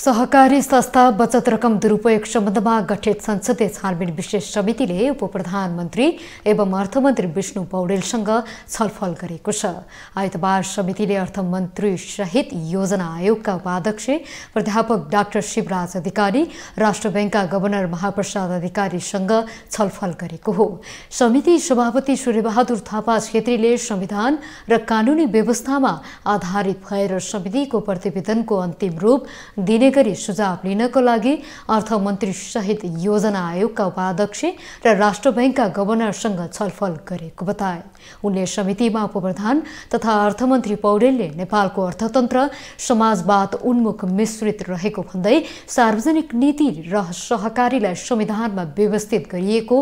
सहकारी संस्था बचत रकम दुरुपयोग सम्बन्धमा गठित संसदीय छानबिन विशेष समितिले उपप्रधानमन्त्री एवं अर्थमन्त्री विष्णु पौडेलसँग छलफल गरेको छ आइतबार समितिले अर्थमन्त्री सहित योजना आयोगका उपाध्यक्ष प्राध्यापक डाक्टर शिवराज अधिकारी राष्ट्र ब्याङ्कका गभर्नर महाप्रसाद अधिकारीसँग छलफल गरेको हो समिति सभापति सूर्यबहादुर थापा छेत्रीले संविधान र कानुनी व्यवस्थामा आधारित भएर समितिको प्रतिवेदनको अन्तिम रूप दिने दिने गरी सुझाव लिनको लागि अर्थमन्त्री सहित योजना आयोगका उपाध्यक्ष र राष्ट्र ब्याङ्कका गभर्नरसँग छलफल गरेको बताए उनले समितिमा उपप्रधान तथा अर्थमन्त्री पौडेलले नेपालको अर्थतन्त्र समाजवाद उन्मुख मिश्रित रहेको भन्दै सार्वजनिक नीति र सहकारीलाई संविधानमा व्यवस्थित गरिएको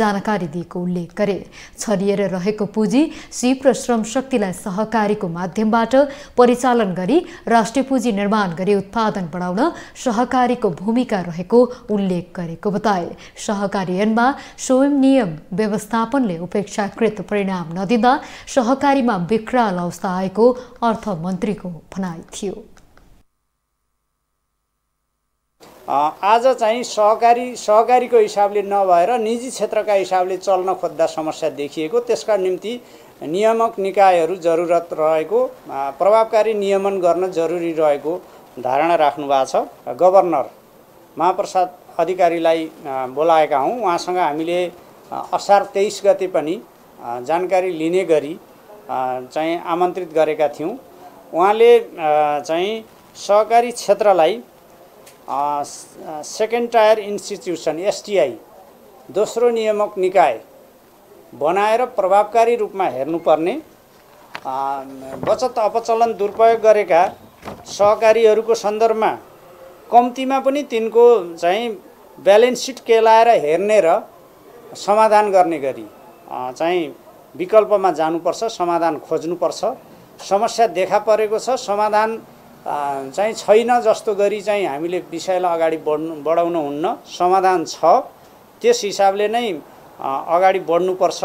जानकारी दिएको उल्लेख गरे छरिएर रहेको पुँजी सिप र श्रम शक्तिलाई सहकारीको माध्यमबाट परिचालन गरी राष्ट्रिय पुँजी निर्माण गरी उत्पादन बढाउन सहकारीको भूमिका रहेको उल्लेख गरेको बताए सहकारीमा स्वयं नियम व्यवस्थापनले उपेक्षाकृत परिणाम नदिँदा सहकारीमा विकराल अवस्था आएको अर्थमन्त्रीको भनाइ थियो आज चाहिँ सहकारी सहकारीको हिसाबले नभएर निजी क्षेत्रका हिसाबले चल्न खोज्दा समस्या देखिएको त्यसका निम्ति नियामक निकायहरू जरुरत रहेको प्रभावकारी नियमन गर्न जरुरी रहेको धारणा राख्नु भएको छ गभर्नर महाप्रसाद अधिकारीलाई बोलाएका हौँ उहाँसँग हामीले असार तेइस गते पनि जानकारी लिने गरी चाहिँ आमन्त्रित गरेका थियौँ उहाँले चाहिँ सहकारी क्षेत्रलाई सेकेन्ड टायर इन्स्टिट्युसन एसटिआई दोस्रो नियामक निकाय बनाएर प्रभावकारी रूपमा हेर्नुपर्ने बचत अपचलन दुरुपयोग गरेका सहकारीहरूको सन्दर्भमा कम्तीमा पनि तिनको चाहिँ ब्यालेन्स सिट केलाएर हेर्ने र समाधान गर्ने गरी चाहिँ विकल्पमा जानुपर्छ समाधान खोज्नुपर्छ समस्या देखा परेको छ समाधान चाहिँ छैन जस्तो गरी चाहिँ हामीले विषयलाई अगाडि बढ्नु बढाउनु हुन्न समाधान छ त्यस हिसाबले नै अगाडि बढ्नुपर्छ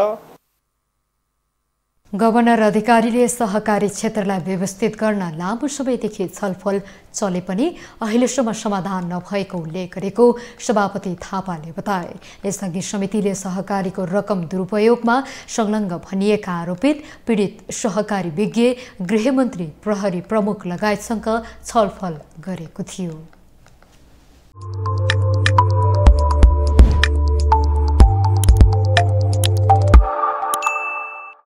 गवर्नर अधिकारीले सहकारी क्षेत्रलाई व्यवस्थित गर्न लामो समयदेखि छलफल चले पनि अहिलेसम्म समाधान नभएको उल्लेख गरेको सभापति थापाले बताए यसअघि समितिले सहकारीको रकम दुरुपयोगमा संलग्न भनिएका आरोपित पीडित सहकारी विज्ञ गृहमन्त्री प्रहरी प्रमुख लगायतसँग छलफल गरेको थियो